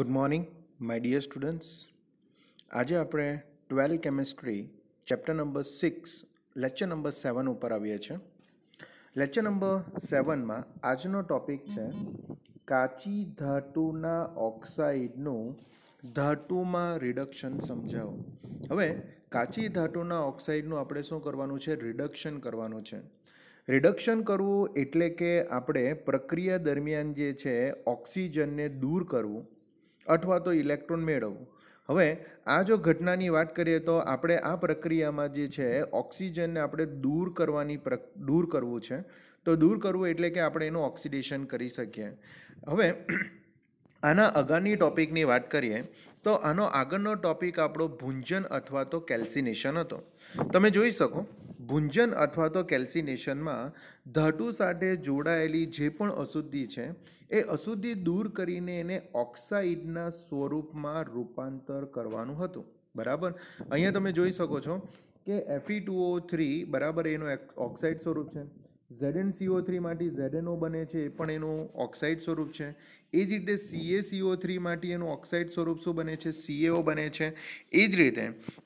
good morning my dear students આજે આપણે twelve chemistry chapter number six lecture number seven ઉપર આવીએ છીએ લેક્ચર નંબર સેવનમાં આજનો ટોપિક છે કાચી ધાતુના ઓક્સાઇડનું ધાતુમાં રિડક્શન સમજાવો હવે કાચી ધાતુના ઓક્સાઇડનું આપણે શું કરવાનું છે રિડક્શન કરવાનું છે રિડક્શન કરવું એટલે કે આપણે પ્રક્રિયા દરમિયાન જે છે ઓક્સિજનને દૂર કરવું અથવા તો ઇલેક્ટ્રોન મેળવવું હવે આ જો ઘટનાની વાત કરીએ તો આપણે આ પ્રક્રિયામાં જે છે ઓક્સિજનને આપણે દૂર કરવાની દૂર કરવું છે તો દૂર કરવું એટલે કે આપણે એનું ઓક્સિડેશન કરી શકીએ હવે આના અગાઉની ટોપિકની વાત કરીએ તો આનો આગળનો ટોપિક આપણો ભૂંજન અથવા તો કેલ્સિનેશન હતો તમે જોઈ શકો ભુંજન અથવા તો કેલ્સિનેશનમાં ધાતુ સાથે જોડાયેલી જે પણ અશુદ્ધિ છે એ અશુદ્ધિ દૂર કરીને એને ઓક્સાઇડના સ્વરૂપમાં રૂપાંતર કરવાનું હતું બરાબર અહીંયા તમે જોઈ શકો છો કે એફી ટુ ઓ થ્રી બરાબર એનો ઓક્સાઇડ સ્વરૂપ છે ઝેડએન સીઓ થ્રીમાંથી ઝેડએનઓ બને છે એ પણ એનું ઓક્સાઇડ સ્વરૂપ છે એ જ રીતે સીએ સીઓ થ્રી માટે એનું ઓક્સાઇડ સ્વરૂપ શું બને છે સીએઓ બને છે એ જ રીતે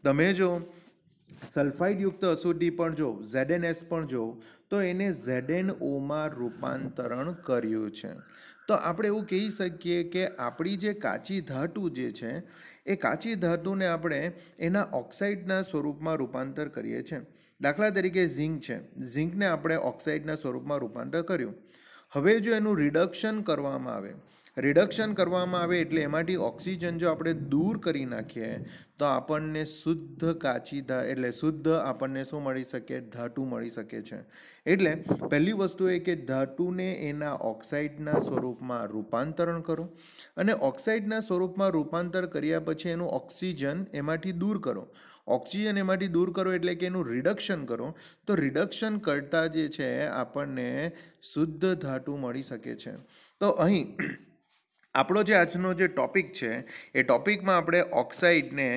તમે જો સલ્ફાઇડયુક્ત અશુદ્ધિ પણ જો ઝેડએનએસ પણ જો તો એને ઝેડએનઓમાં રૂપાંતરણ કર્યું છે તો આપણે એવું કહી શકીએ કે આપણી જે કાચી ધાતુ જે છે એ કાચી ધાતુને આપણે એના ઓક્સાઇડના સ્વરૂપમાં રૂપાંતર કરીએ છીએ દાખલા તરીકે ઝીંક છે ઝીંકને આપણે ઓક્સાઇડના સ્વરૂપમાં રૂપાંતર કર્યું હવે જો એનું રિડક્શન કરવામાં આવે રિડક્શન કરવામાં આવે એટલે એમાંથી ઓક્સિજન જો આપણે દૂર કરી નાખીએ તો આપણને શુદ્ધ કાચી ધા એટલે શુદ્ધ આપણને શું મળી શકે ધાતુ મળી શકે છે એટલે પહેલી વસ્તુ એ કે ધાતુને એના ઓક્સાઇડના સ્વરૂપમાં રૂપાંતરણ કરો અને ઓક્સાઇડના સ્વરૂપમાં રૂપાંતર કર્યા પછી એનું ઓક્સિજન એમાંથી દૂર કરો ઓક્સિજન એમાંથી દૂર કરો એટલે કે એનું રિડક્શન કરો તો રિડક્શન કરતાં જે છે આપણને શુદ્ધ ધાતુ મળી શકે છે તો અહીં આપણો જે આજનો જે ટૉપિક છે એ ટૉપિકમાં આપણે ઓક્સાઇડને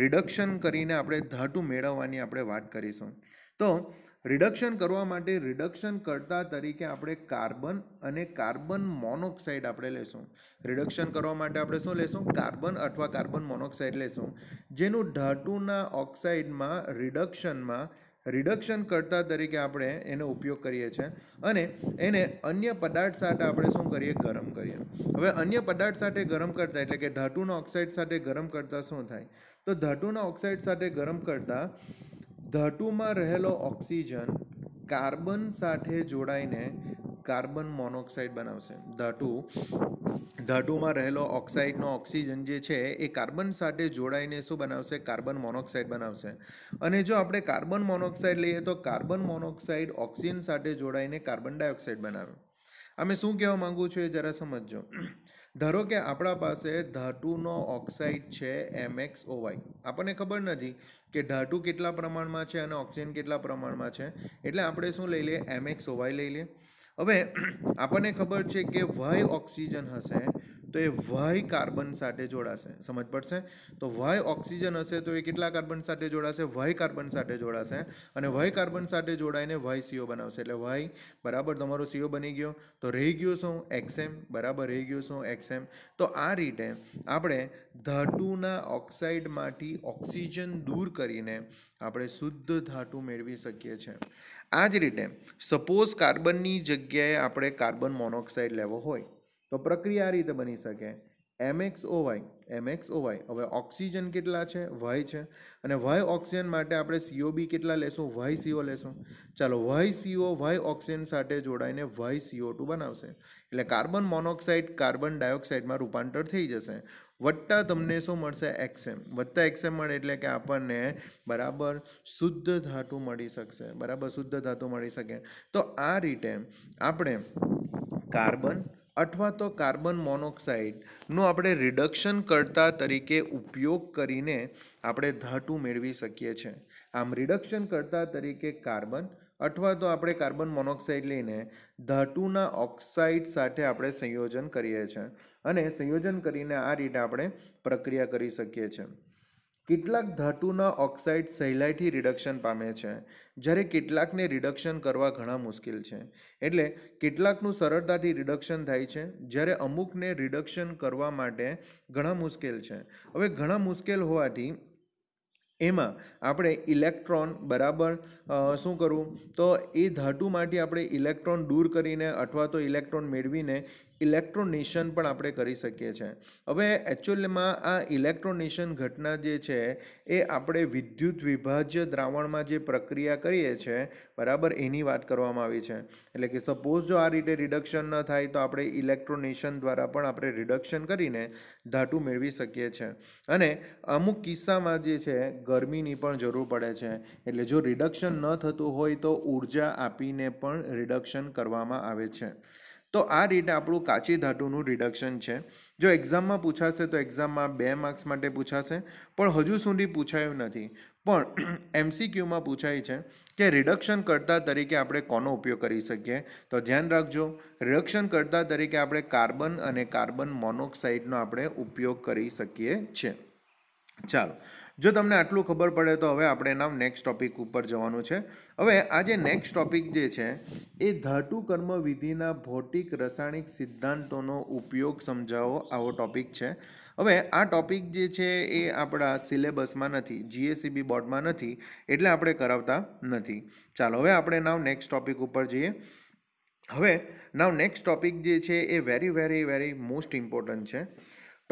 રિડક્શન કરીને આપણે ધાતુ મેળવવાની આપણે વાત કરીશું તો રિડક્શન કરવા માટે રિડક્શન કરતા તરીકે આપણે કાર્બન અને કાર્બન મોનોક્સાઇડ આપણે લેશું રિડક્શન કરવા માટે આપણે શું લેશું કાર્બન અથવા કાર્બન મોનોક્સાઇડ લેશું જેનું ધાતુના ઓક્સાઇડમાં રિડક્શનમાં રિડક્શન કર્તા તરીકે આપણે એનો ઉપયોગ કરીએ છીએ અને એને અન્ય પદાર્થ સાથે આપણે શું કરીએ ગરમ કરીએ હવે અન્ય પદાર્થ સાથે ગરમ કરતા એટલે કે ધાતુના ઓક્સાઇડ સાથે ગરમ કરતાં શું થાય તો ધાતુના ઓક્સાઇડ સાથે ગરમ કરતાં ધાતુમાં રહેલો ઓક્સિજન કાર્બન સાથે જોડાઈને કાર્બન મોનોક્સાઇડ બનાવશે ધાતુ ધાતુમાં રહેલો ઓક્સાઇડનો ઓક્સિજન જે છે એ કાર્બન સાથે જોડાઈને શું બનાવશે કાર્બન મોનોક્સાઇડ બનાવશે અને જો આપણે કાર્બન મોનોક્સાઇડ લઈએ તો કાર્બન મોનોક્સાઇડ ઓક્સિજન સાથે જોડાઈને કાર્બન ડાયોક્સાઇડ બનાવે અમે શું કહેવા માગું છું એ જરા સમજજો ધારો કે આપણા પાસે ધાતુનો ઓક્સાઇડ છે એમએક્સ ઓવાય આપણને ખબર નથી કે ધાતુ કેટલા પ્રમાણમાં છે અને ઓક્સિજન કેટલા પ્રમાણમાં છે એટલે આપણે શું લઈ લઈએ એમ એક્સ ઓવાય લઈ લઈએ હવે આપણને ખબર છે કે વય ઓક્સિજન હશે તો એ વાય કાર્બન સાથે જોડાશે સમજ પડશે તો વાય ઓક્સિજન હશે તો એ કેટલા કાર્બન સાથે જોડાશે વાય કાર્બન સાથે જોડાશે અને વાય કાર્બન સાથે જોડાઈને વાય સીઓ બનાવશે એટલે વાય બરાબર તમારો સીઓ બની ગયો તો રહી ગયો શું એક્સએમ બરાબર રહી ગયો શું એક્સએમ તો આ રીતે આપણે ધાતુના ઓક્સાઇડમાંથી ઓક્સિજન દૂર કરીને આપણે શુદ્ધ ધાતુ મેળવી શકીએ છીએ આ જ રીતે સપોઝ કાર્બનની જગ્યાએ આપણે કાર્બન મોનોક્સાઇડ લેવો હોય તો પ્રક્રિયા આ રીતે બની શકે એમ એમએક્સ ઓવાય એમએક્સ ઓવાય હવે ઓક્સિજન કેટલા છે વય છે અને વય ઓક્સિજન માટે આપણે સીઓ બી કેટલા લેશું વય સીઓ લેશું ચાલો વય સીઓ વય ઓક્સિજન સાથે જોડાઈને વય સીઓ ટુ બનાવશે એટલે કાર્બન મોનોક્સાઇડ કાર્બન ડાયોક્સાઇડમાં રૂપાંતર થઈ જશે વત્તા તમને શું મળશે એક્સએમ વત્તા એક્સએમ મળે એટલે કે આપણને બરાબર શુદ્ધ ધાતુ મળી શકશે બરાબર શુદ્ધ ધાતુ મળી શકે તો આ રીતે આપણે કાર્બન અથવા તો કાર્બન મોનોક્સાઇડનું આપણે રિડક્શન કરતા તરીકે ઉપયોગ કરીને આપણે ધાતુ મેળવી શકીએ છીએ આમ રિડક્શન કરતા તરીકે કાર્બન અથવા તો આપણે કાર્બન મોનોક્સાઇડ લઈને ધાતુના ઓક્સાઇડ સાથે આપણે સંયોજન કરીએ છીએ અને સંયોજન કરીને આ રીતે આપણે પ્રક્રિયા કરી શકીએ છીએ કેટલાક ધાતુના ઓક્સાઇડ સહેલાઈથી રિડક્શન પામે છે જ્યારે કેટલાકને રિડક્શન કરવા ઘણા મુશ્કેલ છે એટલે કેટલાકનું સરળતાથી રિડક્શન થાય છે જ્યારે અમુકને રિડક્શન કરવા માટે ઘણા મુશ્કેલ છે હવે ઘણા મુશ્કેલ હોવાથી એમાં આપણે ઇલેક્ટ્રોન બરાબર શું કરવું તો એ ધાતુમાંથી આપણે ઇલેક્ટ્રોન દૂર કરીને અથવા તો ઇલેક્ટ્રોન મેળવીને ઇલેક્ટ્રોનેશન પણ આપણે કરી શકીએ છીએ હવે એકચ્યુઅલીમાં આ ઇલેક્ટ્રોનેશન ઘટના જે છે એ આપણે વિદ્યુત વિભાજ્ય દ્રાવણમાં જે પ્રક્રિયા કરીએ છીએ બરાબર એની વાત કરવામાં આવી છે એટલે કે સપોઝ જો આ રીતે રિડક્શન ન થાય તો આપણે ઇલેક્ટ્રોનેશન દ્વારા પણ આપણે રિડક્શન કરીને ધાતુ મેળવી શકીએ છીએ અને અમુક કિસ્સામાં જે છે ગરમીની પણ જરૂર પડે છે એટલે જો રિડક્શન ન થતું હોય તો ઉર્જા આપીને પણ રિડક્શન કરવામાં આવે છે તો આ રીતે આપણું કાચી ધાતુનું રિડક્શન છે જો એક્ઝામમાં પૂછાશે તો એક્ઝામમાં બે માર્ક્સ માટે પૂછાશે પણ હજુ સુધી પૂછાયું નથી પણ એમસીક્યુમાં પૂછાય છે કે રિડક્શન કરતા તરીકે આપણે કોનો ઉપયોગ કરી શકીએ તો ધ્યાન રાખજો રિડક્શન કરતા તરીકે આપણે કાર્બન અને કાર્બન મોનોક્સાઇડનો આપણે ઉપયોગ કરી શકીએ છીએ ચાલો જો તમને આટલું ખબર પડે તો હવે આપણે એના નેક્સ્ટ ટોપિક ઉપર જવાનું છે હવે આ જે નેક્સ્ટ ટોપિક જે છે એ ધાતુ કર્મ વિધિના ભૌતિક રસાયણિક સિદ્ધાંતોનો ઉપયોગ સમજાવો આવો ટોપિક છે હવે આ ટોપિક જે છે એ આપણા સિલેબસમાં નથી જીએસીબી બોર્ડમાં નથી એટલે આપણે કરાવતા નથી ચાલો હવે આપણે નાવ નેક્સ્ટ ટોપિક ઉપર જઈએ હવે નાવ નેક્સ્ટ ટોપિક જે છે એ very very very most important છે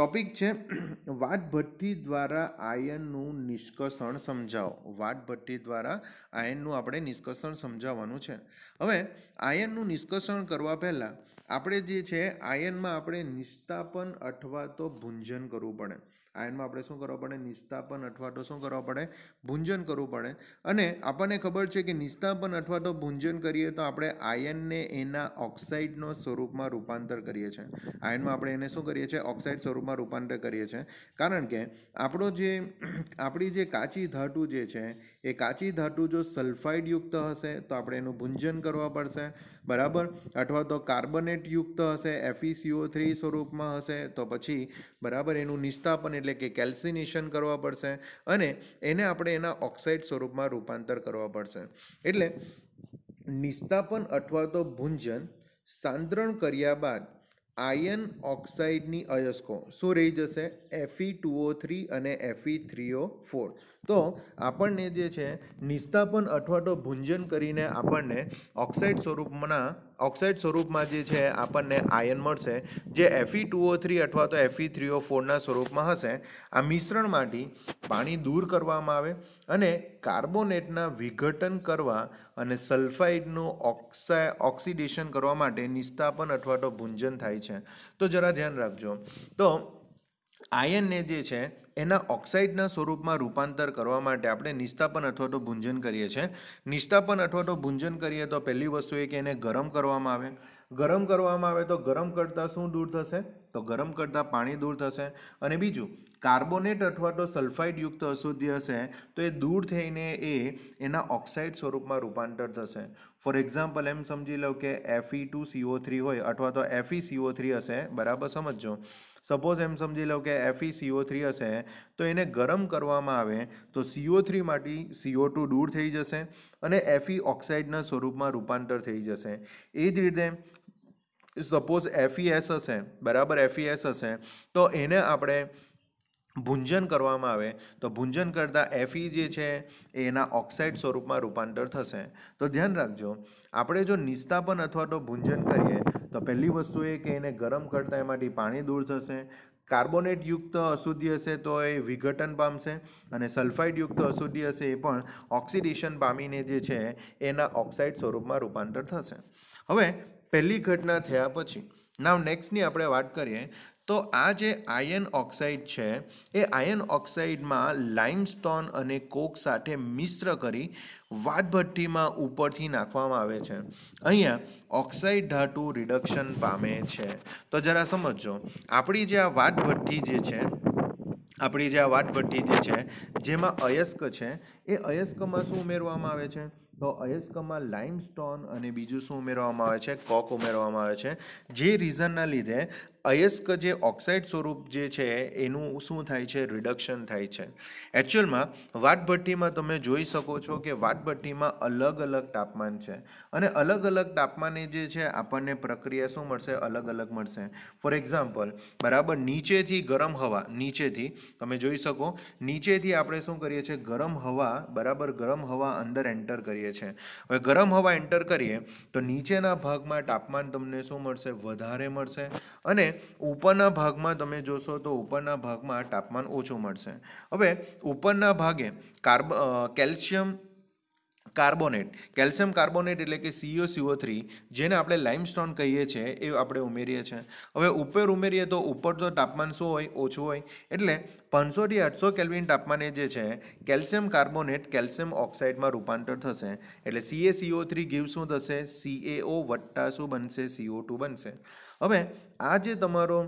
ટોપિક છે વાટભટ્ટી દ્વારા આયનનું નિષ્કર્ષણ સમજાવો વાટભટ્ટી દ્વારા આયનનું આપણે નિષ્કર્ષણ સમજાવવાનું છે હવે આયનનું નિષ્કર્ષણ કરવા પહેલાં આપણે જે છે આયનમાં આપણે નિસ્તાપન અથવા તો ભૂંજન કરવું પડે આયનમાં આપણે શું કરવા પડે નિસ્તાપન અથવા તો શું કરવા પડે ભુંજન કરવું પડે અને આપણને ખબર છે કે નિસ્તાપન અથવા તો ભૂંજન કરીએ તો આપણે આયનને એના ઓક્સાઇડનો સ્વરૂપમાં રૂપાંતર કરીએ છીએ આયનમાં આપણે એને શું કરીએ છીએ ઓક્સાઇડ સ્વરૂપમાં રૂપાંતર કરીએ છીએ કારણ કે આપણો જે આપણી જે કાચી ધાતુ જે છે એ કાચી ધાતુ જો સલ્ફાઇડયુક્ત હશે તો આપણે એનું ભૂંજન કરવા પડશે બરાબર અથવા તો કાર્બનેટયુક્ત હશે એફઈસીઓ થ્રી e સ્વરૂપમાં હશે તો પછી બરાબર એનું નિસ્તાપન એટલે કે કેલ્સિનેશન કરવા પડશે અને એને આપણે એના ઓક્સાઇડ સ્વરૂપમાં રૂપાંતર કરવા પડશે એટલે નિસ્તાપન અથવા તો ભુંજન સાંદ્રણ કર્યા બાદ આયન ઓક્સાઇડની અયસ્કો શું રહી જશે એફઈ ટુઓ થ્રી અને એફી થ્રીઓ ફોર તો આપણને જે છે નિસ્તાપન અથવા તો ભુંજન કરીને આપણને ઓક્સાઇડ સ્વરૂપના ઓક્સાઇડ સ્વરૂપમાં જે છે આપણને આયન મળશે જે એફઈ ટુ ઓ થ્રી અથવા તો એફઈ થ્રી ઓ ફોરના સ્વરૂપમાં હશે આ મિશ્રણમાંથી પાણી દૂર કરવામાં આવે અને કાર્બોનેટના વિઘટન કરવા અને સલ્ફાઇડનું ઓક્સાઇ ઓક્સિડેશન કરવા માટે નિસ્તાપન અથવા તો ભુંજન થાય છે તો જરા ધ્યાન રાખજો તો આયનને જે છે એના ઓક્સાઇડના સ્વરૂપમાં રૂપાંતર કરવા માટે આપણે નિસ્તાપન અથવા તો ભૂંજન કરીએ છીએ નિસ્તાપન અથવા તો ભૂંજન કરીએ તો પહેલી વસ્તુ એ કે એને ગરમ કરવામાં આવે ગરમ કરવામાં આવે તો ગરમ કરતાં શું દૂર થશે તો ગરમ કરતાં પાણી દૂર થશે અને બીજું કાર્બોનેટ અથવા તો સલ્ફાઇડયુક્ત અશુદ્ધિ હશે તો એ દૂર થઈને એ એના ઓક્સાઇડ સ્વરૂપમાં રૂપાંતર થશે ફોર એક્ઝામ્પલ એમ સમજી લઉં કે એફઈ ટુ સીઓ થ્રી હોય અથવા તો એફઈ સીઓ થ્રી હશે બરાબર સમજજો સપોઝ એમ સમજી લો કે એફઈ સીઓ થ્રી હશે તો એને ગરમ કરવામાં આવે તો સીઓ થ્રી થ્રીમાંથી સીઓ ટુ દૂર થઈ જશે અને એફ ઈ ઓક્સાઇડના સ્વરૂપમાં રૂપાંતર થઈ જશે એ જ રીતે સપોઝ એફઈએસ હશે બરાબર એફઈએસ હશે તો એને આપણે ભુંજન કરવામાં આવે તો ભુંજન કરતાં એફ એફઈ જે છે એના ઓક્સાઇડ સ્વરૂપમાં રૂપાંતર થશે તો ધ્યાન રાખજો આપણે જો નિસ્તાપન અથવા તો ભુંજન કરીએ તો પહેલી વસ્તુ એ કે એને ગરમ કરતાં એમાંથી પાણી દૂર થશે કાર્બોનેટ યુક્ત અશુદ્ધિ હશે તો એ વિઘટન પામશે અને યુક્ત અશુદ્ધિ હશે એ પણ ઓક્સિડેશન પામીને જે છે એના ઓક્સાઇડ સ્વરૂપમાં રૂપાંતર થશે હવે પહેલી ઘટના થયા પછી નાવ નેક્સ્ટની આપણે વાત કરીએ તો આ જે આયર્ન ઓક્સાઇડ છે એ આયર્ન ઓક્સાઇડમાં લાઇમસ્ટોન અને કોક સાથે મિશ્ર કરી વાતભઠ્ઠીમાં ઉપરથી નાખવામાં આવે છે અહીંયા ઓક્સાઇડ ધાતુ રિડક્શન પામે છે તો જરા સમજો આપણી જે આ વાતભઠ્ઠી જે છે આપણી જે આ વાતભઠ્ઠી જે છે જેમાં અયસ્ક છે એ અયસ્કમાં શું ઉમેરવામાં આવે છે તો અયસ્કમાં લાઇમસ્ટોન અને બીજું શું ઉમેરવામાં આવે છે કોક ઉમેરવામાં આવે છે જે રીઝનના લીધે અયસ્ક જે ઓક્સાઇડ સ્વરૂપ જે છે એનું શું થાય છે રિડક્શન થાય છે એકચ્યુઅલમાં વાટભટ્ટીમાં તમે જોઈ શકો છો કે વાટભટ્ટીમાં અલગ અલગ તાપમાન છે અને અલગ અલગ તાપમાને જે છે આપણને પ્રક્રિયા શું મળશે અલગ અલગ મળશે ફોર એક્ઝામ્પલ બરાબર નીચેથી ગરમ હવા નીચેથી તમે જોઈ શકો નીચેથી આપણે શું કરીએ છીએ ગરમ હવા બરાબર ગરમ હવા અંદર એન્ટર કરીએ છીએ હવે ગરમ હવા એન્ટર કરીએ તો નીચેના ભાગમાં તાપમાન તમને શું મળશે વધારે મળશે અને ઉપરના ભાગમાં તમે જોશો તો ઉપરના ભાગમાં તાપમાન ઓછું મળશે હવે ઉપરના ભાગે carb calcium carbonate calcium carbonate એટલે કે સીઓ સીઓ થ્રી જેને આપણે લાઇમસ્ટોન કહીએ છીએ એ આપણે ઉમેરીએ છીએ હવે ઉપર ઉમેરીએ તો ઉપર તો તાપમાન શું હોય ઓછું હોય એટલે પાંચસોથી આઠસો કેલ્વિન તાપમાને જે છે કેલ્શિયમ કાર્બોનેટ કેલ્શિયમ ઓક્સાઇડમાં રૂપાંતર થશે એટલે સીએ સીઓ થ્રી ગીવ શું થશે સીએઓ વટ્ટા શું બનશે સીઓ ટુ બનશે હવે આ જે તમારો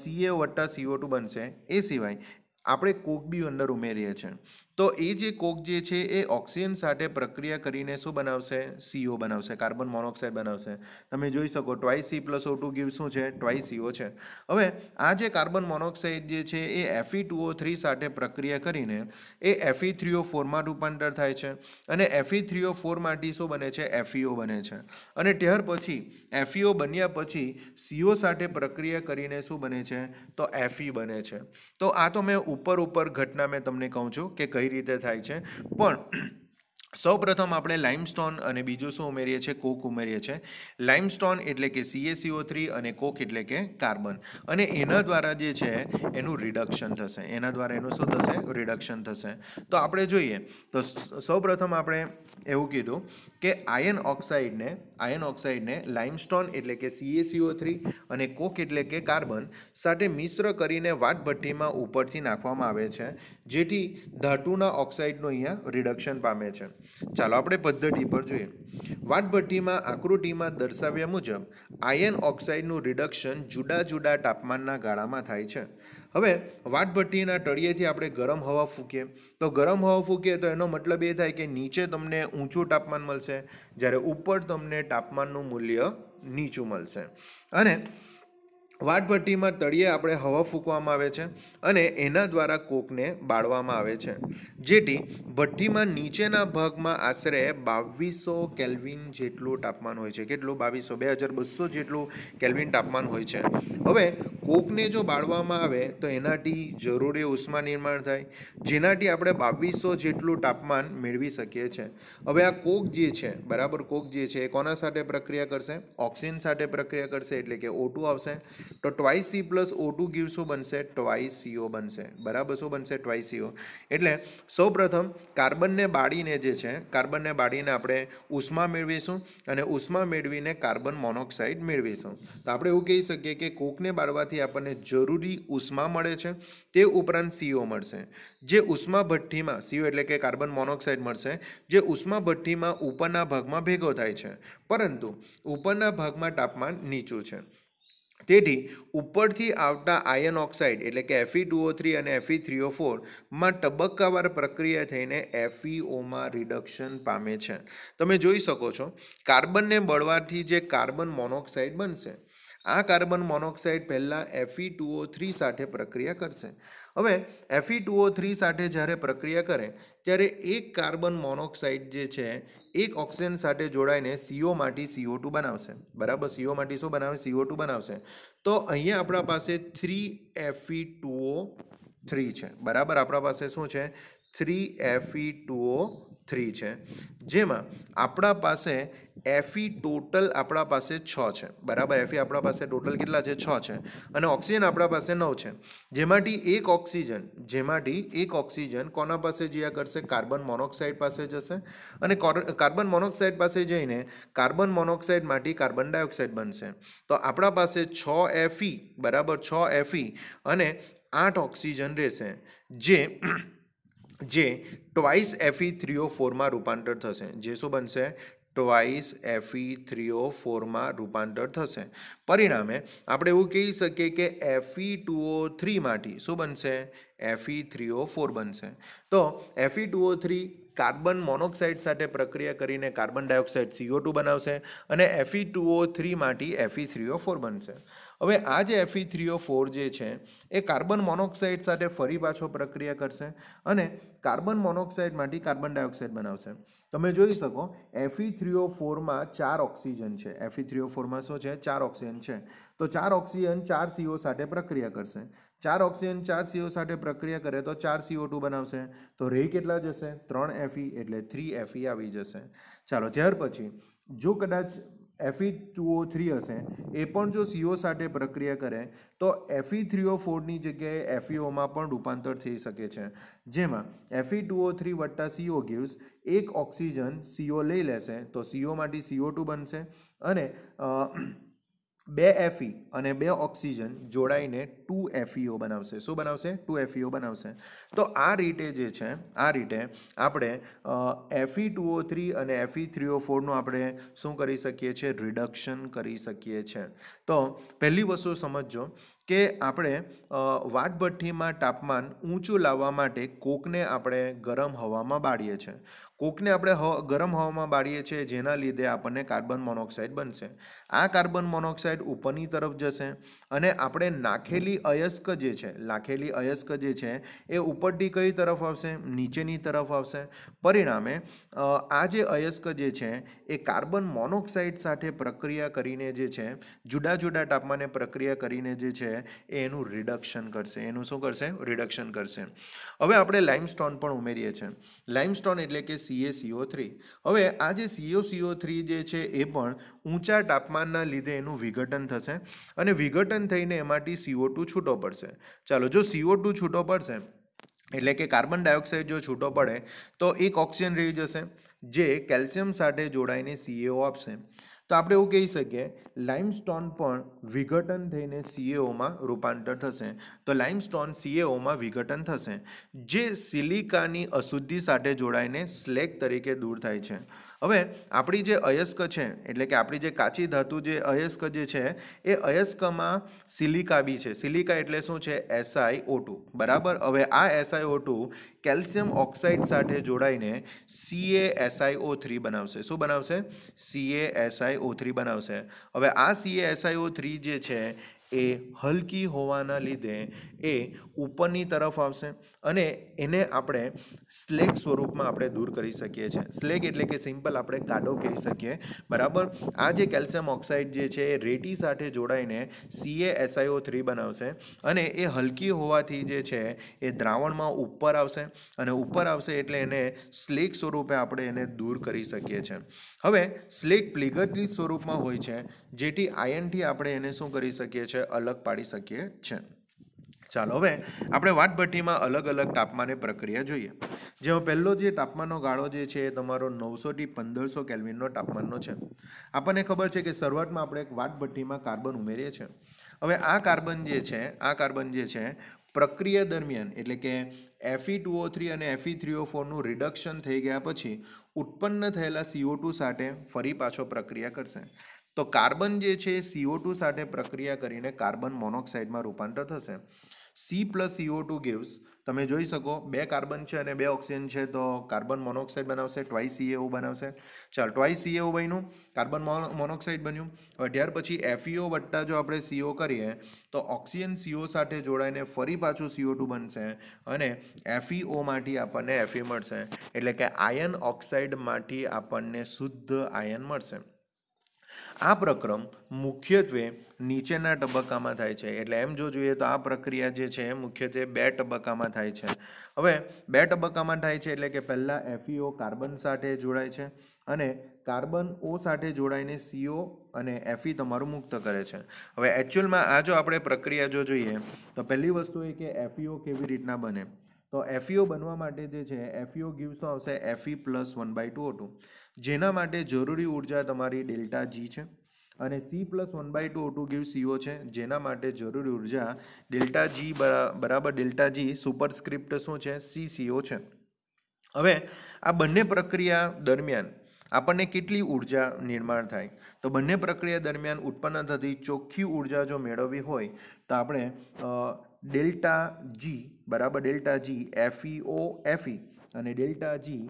સીએ વત્તા સીઓ ટુ બનશે એ સિવાય આપણે કોક બી અંદર ઉમેરીએ છીએ તો એ જે કોક જે છે એ ઓક્સિજન સાથે પ્રક્રિયા કરીને શું બનાવશે સીઓ બનાવશે કાર્બન મોનોક્સાઇડ બનાવશે તમે જોઈ શકો twice C plus O two give શું છે ટ્વાઇસ સીઓ છે હવે આ જે કાર્બન મોનોક્સાઇડ જે છે એ એફઈ ટુઓ થ્રી સાથે પ્રક્રિયા કરીને એ એફઈ થ્રીઓ ફોરમાં રૂપાંતર થાય છે અને એફઈ થ્રીઓ ફોરમાંથી શું બને છે એફઈઓ બને છે અને ત્યાર પછી એફઈઓ બન્યા પછી સીઓ સાથે પ્રક્રિયા કરીને શું બને છે તો એફઈ બને છે તો આ તો મેં ઉપર ઉપર ઘટના મેં તમને કહું છું કે કઈ રીતે થાય છે પણ સૌ પ્રથમ આપણે લાઇમસ્ટોન અને બીજું શું ઉમેરીએ છીએ કોક ઉમેરીએ છીએ લાઇમસ્ટોન એટલે કે સીએસીઓ થ્રી અને કોક એટલે કે કાર્બન અને એના દ્વારા જે છે એનું રિડક્શન થશે એના દ્વારા એનું શું થશે રિડક્શન થશે તો આપણે જોઈએ તો સૌ પ્રથમ આપણે એવું કીધું કે આયન ઓક્સાઇડને આયન ઓક્સાઇડને લાઇમસ્ટોન એટલે કે સીએસીઓ થ્રી અને કોક એટલે કે કાર્બન સાથે મિશ્ર કરીને વાટભઠ્ઠીમાં ઉપરથી નાખવામાં આવે છે જેથી ધાતુના ઓક્સાઇડનું અહીંયા રિડક્શન પામે છે ચાલો આપણે પદ્ધતિ પર જોઈએ વાટભટ્ટીમાં આકૃતિમાં દર્શાવ્યા મુજબ આયન ઓક્સાઇડનું રિડક્શન જુદા જુદા તાપમાનના ગાળામાં થાય છે હવે વાટભટ્ટીના તળિયેથી આપણે ગરમ હવા ફૂંકીએ તો ગરમ હવા ફૂંકીએ તો એનો મતલબ એ થાય કે નીચે તમને ઊંચું તાપમાન મળશે જ્યારે ઉપર તમને તાપમાનનું મૂલ્ય નીચું મળશે અને વાટભટ્ટીમાં તળિયે આપણે હવા ફૂંકવામાં આવે છે અને એના દ્વારા કોકને બાળવામાં આવે છે જેથી ભઠ્ઠીમાં નીચેના ભાગમાં આશરે બાવીસો કેલ્વિન જેટલું તાપમાન હોય છે કેટલું બાવીસો બે હજાર બસો જેટલું કેલ્વિન તાપમાન હોય છે હવે કોકને જો બાળવામાં આવે તો એનાથી જરૂરી ઉષ્મા નિર્માણ થાય જેનાથી આપણે બાવીસો જેટલું તાપમાન મેળવી શકીએ છીએ હવે આ કોક જે છે બરાબર કોક જે છે એ કોના સાથે પ્રક્રિયા કરશે ઓક્સિજન સાથે પ્રક્રિયા કરશે એટલે કે ઓટું આવશે તો twice C plus O two give શું બનશે ટ્વાઇસ સીઓ બનશે બરાબર શું બનશે ટ્વાઇસ સીઓ એટલે સૌપ્રથમ કાર્બનને બાળીને જે છે કાર્બનને બાળીને આપણે ઉષ્મા મેળવીશું અને ઉષ્મા મેળવીને કાર્બન મોનોક્સાઇડ મેળવીશું તો આપણે એવું કહી શકીએ કે કોકને બાળવાથી આપણને જરૂરી ઉષ્મા મળે છે તે ઉપરાંત સીઓ મળશે જે ઉષ્મા ભઠ્ઠીમાં સીઓ એટલે કે કાર્બન મોનોક્સાઇડ મળશે જે ઉષ્મા ભઠ્ઠીમાં ઉપરના ભાગમાં ભેગો થાય છે પરંતુ ઉપરના ભાગમાં તાપમાન નીચું છે તેથી ઉપરથી આવતા આયન ઓક્સાઇડ એટલે કે એફઈ ટુ ઓ થ્રી અને એફી થ્રી ઓ ફોરમાં તબક્કાવાર પ્રક્રિયા થઈને એફઈઓમાં રિડક્શન પામે છે તમે જોઈ શકો છો કાર્બનને બળવાથી જે કાર્બન મોનોક્સાઇડ બનશે આ કાર્બન મોનોક્સાઇડ પહેલાં એફઈ ટુ ઓ થ્રી સાથે પ્રક્રિયા કરશે હવે એફઈ ટુ ઓ થ્રી સાથે જ્યારે પ્રક્રિયા કરે ત્યારે એક કાર્બન મોનોક્સાઇડ જે છે એક ઓક્સિજન સાથે જોડાઈને સીઓ માટે સીઓ ટુ બનાવશે બરાબર સીઓ માટે શું બનાવે સીઓ ટુ બનાવશે તો અહીંયા આપણા પાસે થ્રી એફઈ ટુઓ થ્રી છે બરાબર આપણા પાસે શું છે થ્રી એફઈ ટુઓ થ્રી છે જેમાં આપણા પાસે એફી ટોટલ e આપણા પાસે છ છે બરાબર એફી e આપણા પાસે ટોટલ કેટલા છે છ છે અને ઓક્સિજન આપણા પાસે નવ છે જેમાંથી એક ઓક્સિજન જેમાંથી એક ઓક્સિજન કોના પાસે જયા કરશે કાર્બન મોનોક્સાઇડ પાસે જશે અને કાર્બન મોનોક્સાઇડ પાસે જઈને કાર્બન મોનોક્સાઇડમાંથી કાર્બન ડાયોક્સાઇડ બનશે તો આપણા પાસે છ એફી e, બરાબર છ એફી અને આઠ ઓક્સિજન રહેશે જે જે ટ્વાઇસ એફઈ થ્રી ઓ ફોરમાં રૂપાંતર થશે જે શું બનશે ટ્વાઇસ એફઈ થ્રી ઓ ફોરમાં રૂપાંતર થશે પરિણામે આપણે એવું કહી શકીએ કે એફઈ ટુ ઓ થ્રીમાંથી શું બનશે એફઈ થ્રી ઓ ફોર બનશે તો Fe two O three carbon monoxide સાથે પ્રક્રિયા કરીને કાર્બન ડાયોક્સાઇડ સીઓ ટુ બનાવશે અને એફઈ ટુ ઓ થ્રીમાંથી એફઈ થ્રી ઓ ફોર બનશે હવે આ જે એફઈ થ્રીઓ ફોર જે છે એ કાર્બન મોનોક્સાઇડ સાથે ફરી પાછો પ્રક્રિયા કરશે અને કાર્બન મોનોક્સાઇડમાંથી કાર્બન ડાયોક્સાઇડ બનાવશે તમે જોઈ શકો એફઈ થ્રીઓ ફોરમાં ચાર ઓક્સિજન છે એફઈ થ્રીઓ ફોરમાં શું છે ચાર ઓક્સિજન છે તો ચાર ઓક્સિજન ચાર સીઓ સાથે પ્રક્રિયા કરશે ચાર ઓક્સિજન ચાર સીઓ સાથે પ્રક્રિયા કરે તો ચાર સીઓ ટુ બનાવશે તો રે કેટલા જશે ત્રણ એફઈ એટલે થ્રી એફઈ આવી જશે ચાલો ત્યાર પછી જો કદાચ એફઈ ટુ ઓ થ્રી હશે એ પણ જો સીઓ સાથે પ્રક્રિયા કરે તો એફઈ થ્રી ઓ ફોરની જગ્યાએ એફઈઓમાં e પણ રૂપાંતર થઈ શકે છે જેમાં એફઈ ટુ ઓ થ્રી વત્તા સીઓ ગિવ્સ એક ઓક્સિજન સીઓ લઈ લેશે તો સીઓમાંથી સીઓ ટુ બનશે અને બે એફઈ અને બે ઓક્સિજન જોડાઈને ટુ એફઈઓ બનાવશે શું બનાવશે ટુ એફઈઓ બનાવશે તો આ રીતે જે છે આ રીતે આપણે એફઈ ટુ ઓ થ્રી અને એફઈ થ્રી ઓ ફોરનું આપણે શું કરી શકીએ છીએ રિડક્શન કરી શકીએ છીએ તો પહેલી વસ્તુ સમજો કે આપણે વાટભઠ્ઠીમાં તાપમાન ઊંચું લાવવા માટે કોકને આપણે ગરમ હવામાં બાળીએ છીએ કોકને આપણે ગરમ હવામાં બાળીએ છીએ જેના લીધે આપણને કાર્બન મોનોક્સાઇડ બનશે આ કાર્બન મોનોક્સાઇડ ઉપરની તરફ જશે અને આપણે નાખેલી અયસ્ક જે છે નાખેલી અયસ્ક જે છે એ ઉપરથી કઈ તરફ આવશે નીચેની તરફ આવશે પરિણામે આ જે અયસ્ક જે છે એ કાર્બન મોનોક્સાઇડ સાથે પ્રક્રિયા કરીને જે છે જુદા જુદા તાપમાને પ્રક્રિયા કરીને જે છે એ એનું રિડક્શન કરશે એનું શું કરશે રિડક્શન કરશે હવે આપણે લાઇમસ્ટોન પણ ઉમેરીએ છીએ લાઇમસ્ટોન એટલે કે સી સીએ સીઓ થ્રી હવે આ જે સીઓ સીઓ થ્રી જે છે એ પણ ઊંચા તાપમાનના લીધે એનું વિઘટન થશે અને વિઘટન થઈને એમાંથી સીઓ ટુ છૂટો પડશે ચાલો જો સીઓ ટુ છૂટો પડશે એટલે કે કાર્બન ડાયોક્સાઇડ જો છૂટો પડે તો એક ઓક્સિજન રહી જશે જે કેલ્શિયમ સાથે જોડાઈને સીએઓ આપશે તો આપણે એવું કહી શકીએ લાઇમસ્ટોન પણ વિઘટન થઈને સીએઓમાં રૂપાંતર થશે તો લાઇમસ્ટોન સીએઓમાં વિઘટન થશે જે સિલિકાની અશુદ્ધિ સાથે જોડાઈને સ્લેક તરીકે દૂર થાય છે હવે આપણી જે અયસ્ક છે એટલે કે આપણી જે કાચી ધાતુ જે અયસ્ક જે છે એ અયસ્કમાં સિલિકા બી છે સિલિકા એટલે શું છે એસઆઈ ઓ ટુ બરાબર હવે આ એસઆઈ ઓટુ કેલ્શિયમ ઓક્સાઇડ સાથે જોડાઈને સીએ એસઆઈ ઓ થ્રી બનાવશે શું બનાવશે સીએ એસઆઈ ઓ થ્રી બનાવશે હવે આ સીએ એસઆઈ ઓ થ્રી જે છે એ હલકી હોવાના લીધે એ ઉપરની તરફ આવશે અને એને આપણે સ્લેગ સ્વરૂપમાં આપણે દૂર કરી શકીએ છીએ સ્લેગ એટલે કે સિમ્પલ આપણે કાદો કહી શકીએ બરાબર આ જે કેલ્શિયમ ઓક્સાઇડ જે છે એ રેટી સાથે જોડાઈને એસઆઈઓ થ્રી બનાવશે અને એ હલકી હોવાથી જે છે એ દ્રાવણમાં ઉપર આવશે અને ઉપર આવશે એટલે એને સ્લેગ સ્વરૂપે આપણે એને દૂર કરી શકીએ છીએ હવે સ્લેગ પ્લિગટની સ્વરૂપમાં હોય છે જેથી આયનથી આપણે એને શું કરી શકીએ છીએ અલગ પાડી શકીએ છીએ ચાલો હવે આપણે વાટભટ્ટીમાં અલગ અલગ તાપમાને પ્રક્રિયા જોઈએ જેમાં પહેલો જે તાપમાનનો ગાળો જે છે એ તમારો નવસોથી પંદરસો કેલ્વિનનો તાપમાનનો છે આપણને ખબર છે કે શરૂઆતમાં આપણે એક વાટભટ્ટીમાં કાર્બન ઉમેરીએ છીએ હવે આ કાર્બન જે છે આ કાર્બન જે છે પ્રક્રિયા દરમિયાન એટલે કે એફઈ ટુ ઓ થ્રી અને એફઈ થ્રી ઓ ફોરનું રિડક્શન થઈ ગયા પછી ઉત્પન્ન થયેલા સીઓ ટુ સાથે ફરી પાછો પ્રક્રિયા કરશે તો કાર્બન જે છે સીઓ ટુ સાથે પ્રક્રિયા કરીને કાર્બન મોનોક્સાઇડમાં રૂપાંતર થશે C plus C O two gives તમે જોઈ શકો બે કાર્બન છે અને બે ઓક્સિજન છે તો કાર્બન મોનોક્સાઇડ બનાવશે ટ્વાઇસ સીએઓ બનાવશે ચાલ ટ્વાઇસ સીએઓ બન્યું કાર્બન મોનોક્સાઇડ બન્યું હવે ત્યાર પછી એફઈઓ e વટ્ટા જો આપણે સીઓ કરીએ તો ઓક્સિજન સીઓ સાથે જોડાઈને ફરી પાછું સીઓ ટુ બનશે અને એફઈઓમાંથી e આપણને એફઈ e મળશે એટલે કે આયન ઓક્સાઇડમાંથી આપણને શુદ્ધ આયન મળશે આ પ્રક્રમ મુખ્યત્વે નીચેના તબક્કામાં થાય છે એટલે એમ જો જોઈએ તો આ પ્રક્રિયા જે છે મુખ્યત્વે બે તબક્કામાં થાય છે હવે બે તબક્કામાં થાય છે એટલે કે પહેલાં એફઈઓ e કાર્બન સાથે જોડાય છે અને કાર્બન ઓ સાથે જોડાઈને સીઓ અને એફઈ e તમારું મુક્ત કરે છે હવે એકચ્યુઅલમાં આ જો આપણે પ્રક્રિયા જો જોઈએ તો પહેલી વસ્તુ એ કે એફઈઓ e કેવી રીતના બને તો એફઈઓ e બનવા માટે જે છે એફઈઓ ગીવ્સ e આવશે F E plus one by two O two જેના માટે જરૂરી ઉર્જા તમારી ડેલ્ટા જી છે અને C plus one by two O two give C O છે જેના માટે જરૂરી ઉર્જા ડેલ્ટા જી બરાબર ડેલ્ટા જી સુપરસ્ક્રિપ્ટ શું છે સી સીઓ છે હવે આ બંને પ્રક્રિયા દરમિયાન આપણને કેટલી ઉર્જા નિર્માણ થાય તો બંને પ્રક્રિયા દરમિયાન ઉત્પન્ન થતી ચોખ્ખી ઉર્જા જો મેળવવી હોય તો આપણે ડેલ્ટા જી બરાબર ડેલ્ટા જી એફઈઓ એફઈ અને ડેલ્ટા જી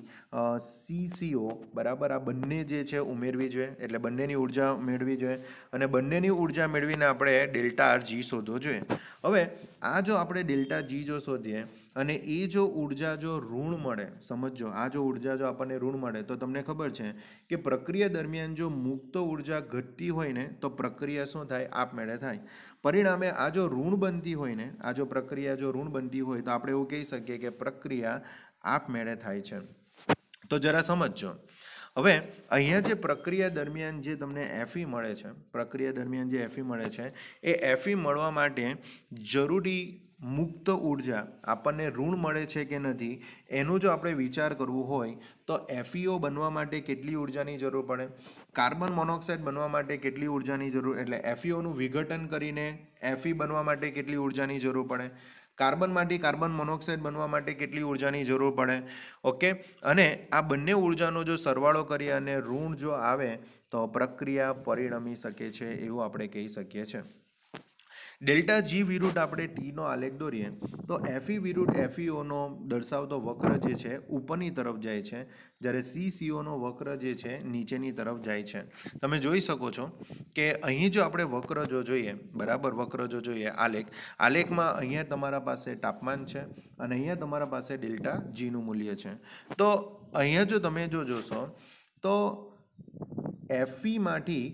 સીસીઓ બરાબર આ બંને જે છે ઉમેરવી જોઈએ એટલે બંનેની ઉર્જા મેળવી જોઈએ અને બંનેની ઉર્જા મેળવીને આપણે ડેલ્ટા આર જી શોધવો જોઈએ હવે આ જો આપણે ડેલ્ટા જી જો શોધીએ અને એ જો ઉર્જા જો ઋણ મળે સમજો આ જો ઉર્જા જો આપણને ઋણ મળે તો તમને ખબર છે કે પ્રક્રિયા દરમિયાન જો મુક્ત ઉર્જા ઘટતી હોય ને તો પ્રક્રિયા શું થાય આપમેળે થાય પરિણામે આ જો ઋણ બનતી હોય ને આ જો પ્રક્રિયા જો ઋણ બનતી હોય તો આપણે એવું કહી શકીએ કે પ્રક્રિયા આપમેળે થાય છે તો જરા સમજજો હવે અહીંયા જે પ્રક્રિયા દરમિયાન જે તમને એફઈ મળે છે પ્રક્રિયા દરમિયાન જે એફઈ મળે છે એ એફઈ મળવા માટે જરૂરી મુક્ત ઉર્જા આપણને ઋણ મળે છે કે નથી એનો જો આપણે વિચાર કરવું હોય તો એફઈઓ e બનવા માટે કેટલી ઉર્જાની જરૂર પડે કાર્બન મોનોક્સાઇડ બનવા માટે કેટલી ઉર્જાની જરૂર એટલે એફીઓનું e વિઘટન કરીને એફઈ e બનવા માટે કેટલી ઉર્જાની જરૂર પડે કાર્બનમાંથી કાર્બન મોનોક્સાઇડ બનવા માટે કેટલી ઉર્જાની જરૂર પડે ઓકે અને આ બંને ઉર્જાનો જો સરવાળો કરીએ અને ઋણ જો આવે તો પ્રક્રિયા પરિણમી શકે છે એવું આપણે કહી શકીએ છીએ ડેલ્ટા જી વિરુદ્ધ આપણે ટીનો આલેખ દોરીએ તો એફઈ e વિરુદ્ધ એફઈઓનો e દર્શાવતો વક્ર જે છે ઉપરની તરફ જાય છે જ્યારે સી સીઓનો વક્ર જે છે નીચેની તરફ જાય છે તમે જોઈ શકો છો કે અહીં જો આપણે વક્ર જો જોઈએ બરાબર વક્ર જો જોઈએ આલેખ આલેખમાં અહીંયા તમારા પાસે તાપમાન છે અને અહીંયા તમારા પાસે ડેલ્ટા જીનું મૂલ્ય છે તો અહીંયા જો તમે જો જોશો તો એફઈમાંથી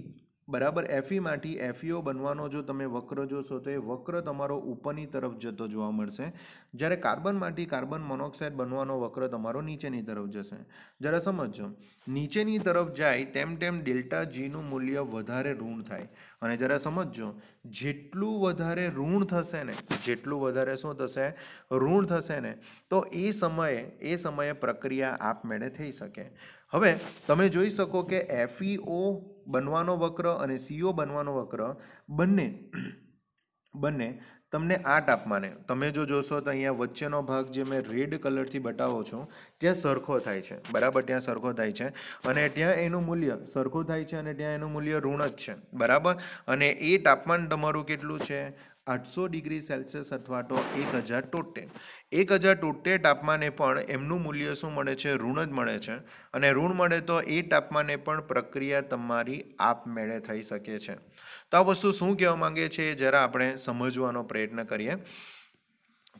બરાબર એફઈમાંથી એફઈઓ બનવાનો જો તમે વક્ર જોશો તો એ વક્ર તમારો ઉપરની તરફ જતો જોવા મળશે જ્યારે કાર્બનમાંથી કાર્બન મોનોક્સાઇડ બનવાનો વક્ર તમારો નીચેની તરફ જશે જરા સમજો નીચેની તરફ જાય તેમ તેમ ડેલ્ટા જીનું મૂલ્ય વધારે ઋણ થાય અને જરા સમજો જેટલું વધારે ઋણ થશે ને જેટલું વધારે શું થશે ઋણ થશે ને તો એ સમયે એ સમયે પ્રક્રિયા આપમેળે થઈ શકે હવે તમે જોઈ શકો કે એફઈઓ બનવાનો વક્ર અને સીઓ બનવાનો વક્ર બંને બંને તમને આ તાપમાને તમે જો જોશો તો અહીંયા વચ્ચેનો ભાગ જે મેં રેડ કલરથી બતાવો છું ત્યાં સરખો થાય છે બરાબર ત્યાં સરખો થાય છે અને ત્યાં એનું મૂલ્ય સરખું થાય છે અને ત્યાં એનું મૂલ્ય ઋણ જ છે બરાબર અને એ તાપમાન તમારું કેટલું છે આઠસો ડિગ્રી સેલ્સિયસ અથવા તો એક હજાર ટોટેલ એક હજાર ટોટેલ તાપમાને પણ એમનું મૂલ્ય શું મળે છે ઋણ જ મળે છે અને ઋણ મળે તો એ તાપમાને પણ પ્રક્રિયા તમારી આપમેળે થઈ શકે છે તો આ વસ્તુ શું કહેવા માંગે છે એ જરા આપણે સમજવાનો પ્રયત્ન કરીએ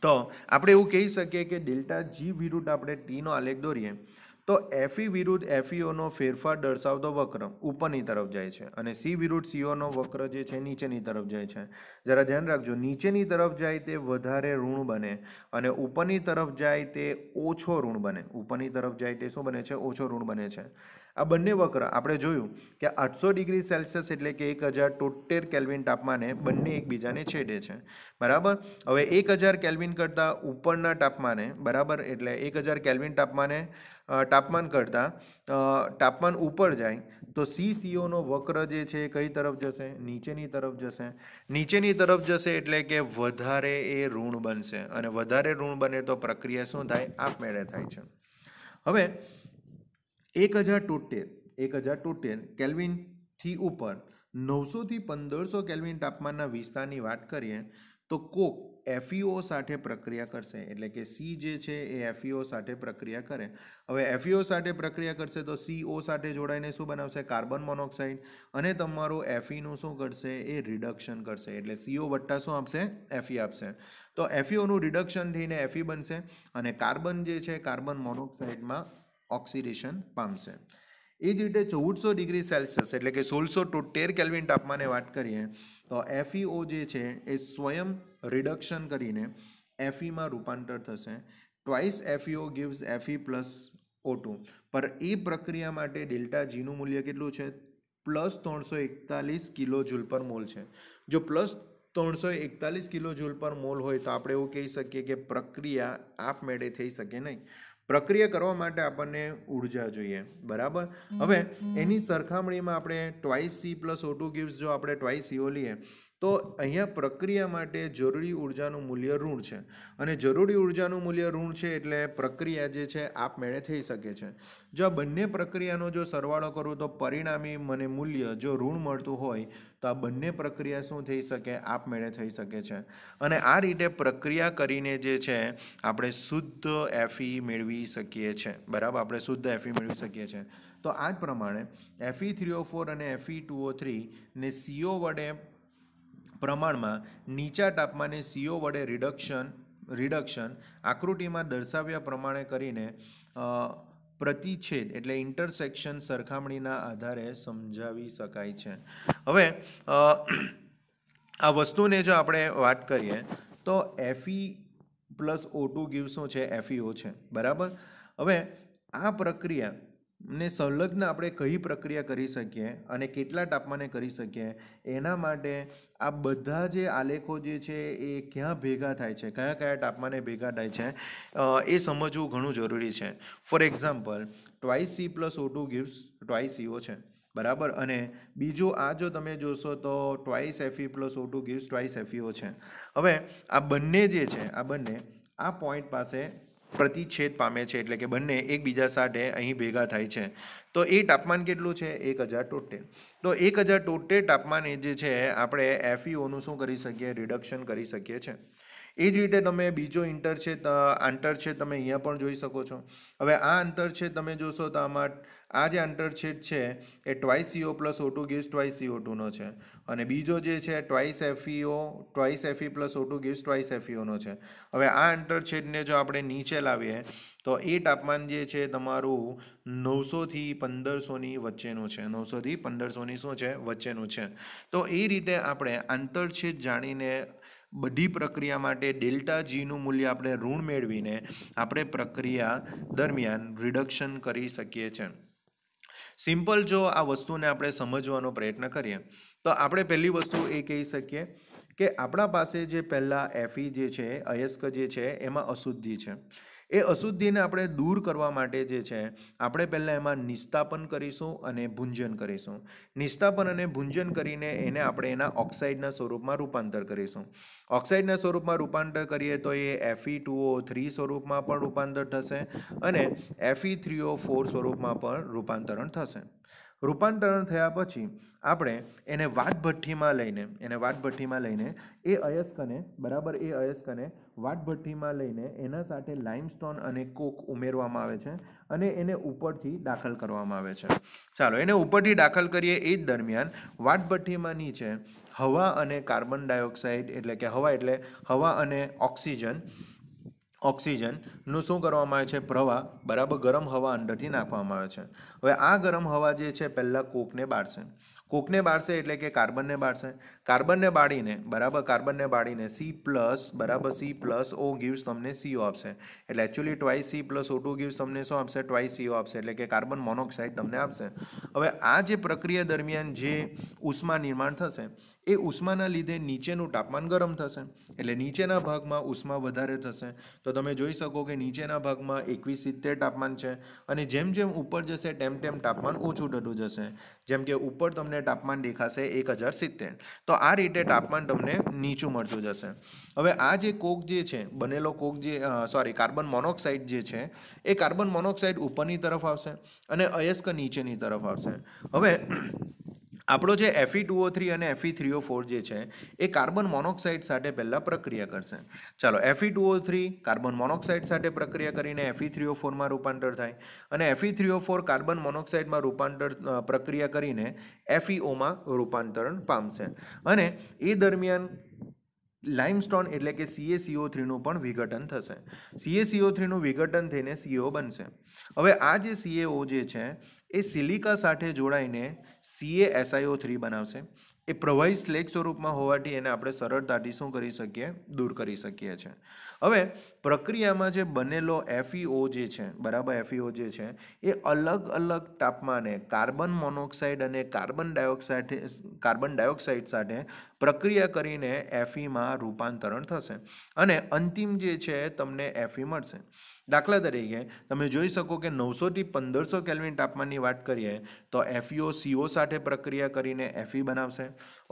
તો આપણે એવું કહી શકીએ કે ડેલ્ટા જી વિરુદ્ધ આપણે ટીનો આલેખ દોરીએ તો એફઈ વિરુદ્ધ એફઈઓનો ફેરફાર દર્શાવતો વક્ર ઉપરની તરફ જાય છે અને સી વિરુદ્ધ સીઓનો વક્ર જે છે નીચેની તરફ જાય છે જરા ધ્યાન રાખજો નીચેની તરફ જાય તે વધારે ઋણ બને અને ઉપરની તરફ જાય તે ઓછો ઋણ બને ઉપરની તરફ જાય તે શું બને છે ઓછો ઋણ બને છે આ બંને વક્ર આપણે જોયું કે આઠસો ડિગ્રી સેલ્સિયસ એટલે કે એક હજાર તોતેર કેલ્વિન તાપમાને બંને એકબીજાને છેડે છે બરાબર હવે એક હજાર કેલ્વિન કરતાં ઉપરના તાપમાને બરાબર એટલે એક હજાર કેલ્વિન તાપમાને તાપમાન કરતાં તાપમાન ઉપર જાય તો સી સીઓનો વક્ર જે છે એ કઈ તરફ જશે નીચેની તરફ જશે નીચેની તરફ જશે એટલે કે વધારે એ ઋણ બનશે અને વધારે ઋણ બને તો પ્રક્રિયા શું થાય આપમેળે થાય છે હવે એક હજાર તોતેર એક હજાર તોતેર કેલ્વિનથી ઉપર નવસોથી પંદરસો કેલ્વિન તાપમાનના વિસ્તારની વાત કરીએ તો કોક એફઈઓ e સાથે પ્રક્રિયા કરશે એટલે કે સી જે છે એ એફઈઓ e સાથે પ્રક્રિયા કરે હવે એફઈઓ e સાથે પ્રક્રિયા કરશે તો સીઓ સાથે જોડાઈને શું બનાવશે કાર્બન મોનોક્સાઇડ અને તમારું એફઈનું શું કરશે એ રિડક્શન કરશે એટલે સીઓ વટ્ટા શું આપશે એફઈ આપશે તો એફઈઓનું રિડક્શન થઈને એફઈ બનશે અને કાર્બન જે છે કાર્બન મોનોક્સાઇડમાં ઓક્સિડેશન પામશે એ જ રીતે ચૌદસો ડિગ્રી સેલ્સિયસ એટલે કે સોળસો તોતેર કેલ્વિન તાપમાને વાત કરીએ તો એફઈઓ e જે છે એ સ્વયં રિડક્શન કરીને એફઈમાં e રૂપાંતર થશે twice F E O gives F E plus O two પર એ પ્રક્રિયા માટે ડેલ્ટા જીનું મૂલ્ય કેટલું છે પ્લસ ત્રણસો એકતાલીસ કિલો જૂલ પર મોલ છે જો પ્લસ ત્રણસો એકતાલીસ કિલો જૂલ પર મોલ હોય તો આપણે એવું કહી શકીએ કે પ્રક્રિયા આપમેળે થઈ શકે નહીં પ્રક્રિયા કરવા માટે આપણને ઉર્જા જોઈએ બરાબર હવે એની સરખામણીમાં આપણે twice C plus O two gift જો આપણે ટ્વાઇસ સીઓ લઈએ તો અહીંયા પ્રક્રિયા માટે જરૂરી ઉર્જાનું મૂલ્ય ઋણ છે અને જરૂરી ઉર્જાનું મૂલ્ય ઋણ છે એટલે પ્રક્રિયા જે છે આપમેળે થઈ શકે છે જો આ બંને પ્રક્રિયાનો જો સરવાળો કરું તો પરિણામી મને મૂલ્ય જો ઋણ મળતું હોય તો આ બંને પ્રક્રિયા શું થઈ શકે આપમેળે થઈ શકે છે અને આ રીતે પ્રક્રિયા કરીને જે છે આપણે શુદ્ધ એફી મેળવી શકીએ છીએ બરાબર આપણે શુદ્ધ એફી મેળવી શકીએ છીએ તો આ જ પ્રમાણે એફી થ્રી ફોર અને એફી ટુ ને સીઓ વડે પ્રમાણમાં નીચા તાપમાને સીઓ વડે રિડક્શન રિડક્શન આકૃતિમાં દર્શાવ્યા પ્રમાણે કરીને પ્રતિછેદ એટલે ઇન્ટરસેક્શન સરખામણીના આધારે સમજાવી શકાય છે હવે આ વસ્તુને જો આપણે વાત કરીએ તો F E plus O two to give શું છે એફઈઓ e છે બરાબર હવે આ પ્રક્રિયા ને સંલગ્ન આપણે કઈ પ્રક્રિયા કરી શકીએ અને કેટલા તાપમાને કરી શકીએ એના માટે આ બધા જે આલેખો જે છે એ ક્યાં ભેગા થાય છે કયા કયા તાપમાને ભેગા થાય છે એ સમજવું ઘણું જરૂરી છે for example twice C plus O two gives twice C O છે બરાબર અને બીજું આ જો તમે જોશો તો twice F E plus O two gives twice F E O છે હવે આ બંને જે છે આ બંને આ પોઈન્ટ પાસે પ્રતિછેદ પામે છે એટલે કે બંને એકબીજા સાથે અહીં ભેગા થાય છે તો એ તાપમાન કેટલું છે એક હજાર ટોટેલ તો એક હજાર તાપમાન એ જે છે આપણે એફઈઓનું e શું કરી શકીએ રિડક્શન કરી શકીએ છીએ એ જ રીતે તમે બીજો ઇન્ટર છે આંતર છે તમે અહીંયા પણ જોઈ શકો છો હવે આ આંતર છે તમે જોશો તો આમાં આ જે આંતરછેદ છે એ twice C O plus O two gives twice C O ટુનો છે અને બીજો જે છે twice F E O twice F E plus O two gives twice એફઈઓનો છે હવે આ આંતરછેદને જો આપણે નીચે લાવીએ તો એ તાપમાન જે છે તમારું નવસોથી પંદરસોની વચ્ચેનું છે નવસોથી પંદરસોની શું છે વચ્ચેનું છે તો એ રીતે આપણે આંતરછેદ જાણીને બધી પ્રક્રિયા માટે ડેલ્ટા જીનું મૂલ્ય આપણે ઋણ મેળવીને આપણે પ્રક્રિયા દરમિયાન રિડક્શન કરી શકીએ છીએ સિમ્પલ જો આ વસ્તુને આપણે સમજવાનો પ્રયત્ન કરીએ તો આપણે પહેલી વસ્તુ એ કહી શકીએ કે આપણા પાસે જે પહેલાં એફઈ જે છે અયસ્ક જે છે એમાં અશુદ્ધિ છે એ અશુદ્ધિને આપણે દૂર કરવા માટે જે છે આપણે પહેલાં એમાં નિસ્તાપન કરીશું અને ભુંજન કરીશું નિસ્તાપન અને ભુંજન કરીને એને આપણે એના ઓક્સાઇડના સ્વરૂપમાં રૂપાંતર કરીશું ઓક્સાઇડના સ્વરૂપમાં રૂપાંતર કરીએ તો એ એફઈ ટુઓ થ્રી સ્વરૂપમાં પણ રૂપાંતર થશે અને એફઈ થ્રીઓ ફોર સ્વરૂપમાં પણ રૂપાંતરણ થશે રૂપાંતરણ થયા પછી આપણે એને વાટભઠ્ઠીમાં લઈને એને વાટભઠ્ઠીમાં લઈને એ અયસ્કને બરાબર એ અયસ્કને વાટભઠ્ઠીમાં લઈને એના સાથે લાઇમસ્ટોન અને કોક ઉમેરવામાં આવે છે અને એને ઉપરથી દાખલ કરવામાં આવે છે ચાલો એને ઉપરથી દાખલ કરીએ એ જ દરમિયાન વાટભઠ્ઠીમાં નીચે હવા અને કાર્બન ડાયોક્સાઇડ એટલે કે હવા એટલે હવા અને ઓક્સિજન ઓક્સિજનનું શું કરવામાં આવે છે પ્રવાહ બરાબર ગરમ હવા અંદરથી નાખવામાં આવે છે હવે આ ગરમ હવા જે છે પહેલાં કોકને બાળશે કોકને બાળશે એટલે કે કાર્બનને બાળશે કાર્બનને બાળીને બરાબર કાર્બનને બાળીને સી પ્લસ બરાબર સી પ્લસ ઓ ગીવ્સ તમને સીઓ આપશે એટલે actually twice C plus O two gives તમને શું આપશે ટ્વાઇસ સીઓ આપશે એટલે કે કાર્બન મોનોક્સાઇડ તમને આપશે હવે આ જે પ્રક્રિયા દરમિયાન જે ઉષ્મા નિર્માણ થશે એ ઉષ્માના લીધે નીચેનું તાપમાન ગરમ થશે એટલે નીચેના ભાગમાં ઉષ્મા વધારે થશે તો તમે જોઈ શકો કે નીચેના ભાગમાં એકવીસ સિત્તેર તાપમાન છે અને જેમ જેમ ઉપર જશે તેમ તેમ તાપમાન ઓછું થતું જશે જેમ કે ઉપર તમને તાપમાન દેખાશે એક હજાર સિત્તેર તો આ રીતે તાપમાન તમને નીચું મળતું જશે હવે આ જે કોક જે છે બનેલો કોક જે સોરી કાર્બન મોનોક્સાઇડ જે છે એ કાર્બન મોનોક્સાઇડ ઉપરની તરફ આવશે અને અયસ્ક નીચેની તરફ આવશે હવે આપણો જે એફઈ ટુ ઓ થ્રી અને એફઈ થ્રી ઓ ફોર જે છે એ કાર્બન મોનોક્સાઇડ સાથે પહેલાં પ્રક્રિયા કરશે ચાલો F E two O three carbon monoxide સાથે પ્રક્રિયા કરીને એફઈ થ્રી ઓ ફોરમાં રૂપાંતર થાય અને Fe three O four carbon મોનોક્સાઇડમાં રૂપાંતર પ્રક્રિયા કરીને એફઈઓમાં e રૂપાંતરણ પામશે અને એ દરમિયાન લાઇમસ્ટોન એટલે કે સીએસીઓ થ્રીનું પણ વિઘટન થશે સીએસીઓ થ્રીનું વિઘટન થઈને સીઓ બનશે હવે આ જે સીએઓ જે છે એ સિલિકા સાથે જોડાઈને સી એ એસઆઈઓ થ્રી બનાવશે એ પ્રવાહી સ્લેગ સ્વરૂપમાં હોવાથી એને આપણે સરળતાથી શું કરી શકીએ દૂર કરી શકીએ છીએ હવે પ્રક્રિયામાં જે બનેલો એફઈઓ e જે છે બરાબર એફઈઓ e જે છે એ અલગ અલગ તાપમાને કાર્બન મોનોક્સાઇડ અને કાર્બન ડાયોક્સાઇડ કાર્બન ડાયોક્સાઇડ સાથે પ્રક્રિયા કરીને એફઈમાં e રૂપાંતરણ થશે અને અંતિમ જે છે તમને એફઈ મળશે દાખલા તરીકે તમે જોઈ શકો કે નવસોથી પંદરસો કેલ્વિન તાપમાનની વાત કરીએ તો એફઈઓ સીઓ સાથે પ્રક્રિયા કરીને એફઈ બનાવશે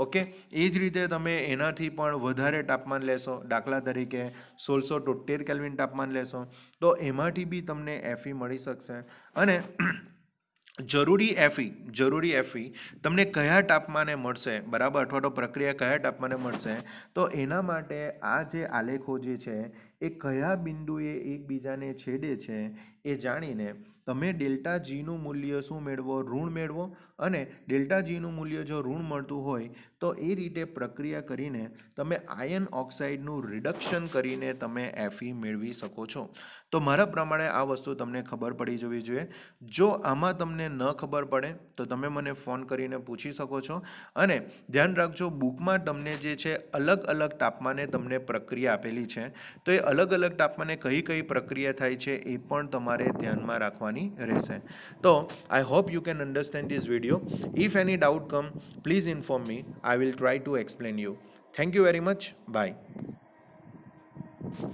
ઓકે એ જ રીતે તમે એનાથી પણ વધારે તાપમાન લેશો દાખલા તરીકે સોળસો તોતેર કેલ્વિન તાપમાન લેશો તો એમાંથી બી તમને એફઈ મળી શકશે અને જરૂરી એફઈ જરૂરી એફઈ તમને કયા તાપમાને મળશે બરાબર અથવા તો પ્રક્રિયા કયા તાપમાને મળશે તો એના માટે આ જે આલેખો જે છે એ કયા બિંદુએ એકબીજાને છેડે છે એ જાણીને તમે ડેલ્ટા જીનું મૂલ્ય શું મેળવો ઋણ મેળવો અને ડેલ્ટા જીનું મૂલ્ય જો ઋણ મળતું હોય તો એ રીતે પ્રક્રિયા કરીને તમે આયન ઓક્સાઇડનું રિડક્શન કરીને તમે એફઈ મેળવી શકો છો તો મારા પ્રમાણે આ વસ્તુ તમને ખબર પડી જવી જોઈએ જો આમાં તમને ન ખબર પડે તો તમે મને ફોન કરીને પૂછી શકો છો અને ધ્યાન રાખજો બુકમાં તમને જે છે અલગ અલગ તાપમાને તમને પ્રક્રિયા આપેલી છે તો એ અલગ અલગ તાપમાને કઈ કઈ પ્રક્રિયા થાય છે એ પણ તમારે ધ્યાનમાં રાખવાની રહેશે તો I hope you can understand this video if any doubt come please inform me I will try to explain you thank you very much by